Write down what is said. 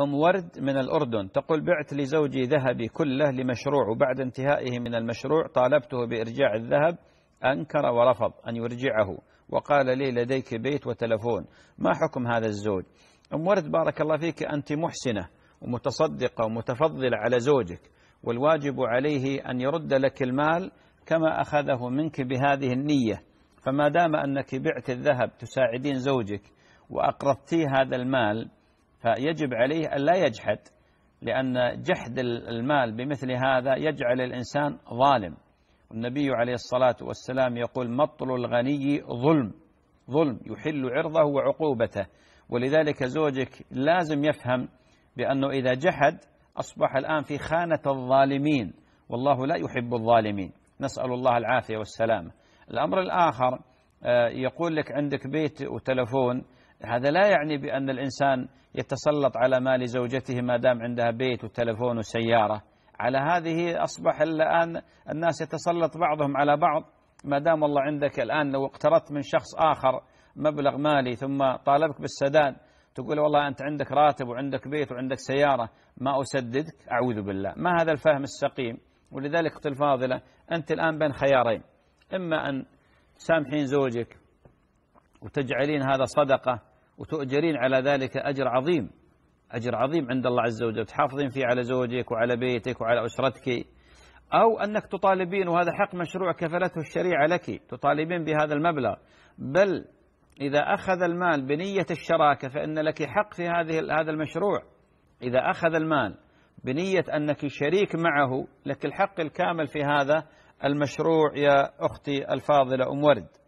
أم ورد من الأردن تقول بعت لزوجي ذهبي كله لمشروع وبعد انتهائه من المشروع طالبته بإرجاع الذهب أنكر ورفض أن يرجعه وقال لي لديك بيت وتلفون ما حكم هذا الزوج أم ورد بارك الله فيك أنت محسنة ومتصدقة ومتفضلة على زوجك والواجب عليه أن يرد لك المال كما أخذه منك بهذه النية فما دام أنك بعت الذهب تساعدين زوجك وأقرضتيه هذا المال فيجب عليه أن لا يجحد لأن جحد المال بمثل هذا يجعل الإنسان ظالم النبي عليه الصلاة والسلام يقول مطل الغني ظلم ظلم يحل عرضه وعقوبته ولذلك زوجك لازم يفهم بأنه إذا جحد أصبح الآن في خانة الظالمين والله لا يحب الظالمين نسأل الله العافية والسلامة الأمر الآخر آه، يقول لك عندك بيت وتلفون هذا لا يعني بأن الإنسان يتسلط على مال زوجته ما دام عندها بيت وتلفون وسيارة على هذه أصبح الآن الناس يتسلط بعضهم على بعض ما دام والله عندك الآن لو اقترضت من شخص آخر مبلغ مالي ثم طالبك بالسداد تقول والله أنت عندك راتب وعندك بيت وعندك سيارة ما أسددك أعوذ بالله ما هذا الفهم السقيم ولذلك اختي الفاضلة أنت الآن بين خيارين إما أن تسامحين زوجك وتجعلين هذا صدقة وتؤجرين على ذلك أجر عظيم أجر عظيم عند الله عز وجل تحافظين فيه على زوجك وعلى بيتك وعلى أسرتك أو أنك تطالبين وهذا حق مشروع كفلته الشريعة لك تطالبين بهذا المبلغ بل إذا أخذ المال بنية الشراكة فإن لك حق في هذه هذا المشروع إذا أخذ المال بنية أنك شريك معه لك الحق الكامل في هذا المشروع يا أختي الفاضلة أم ورد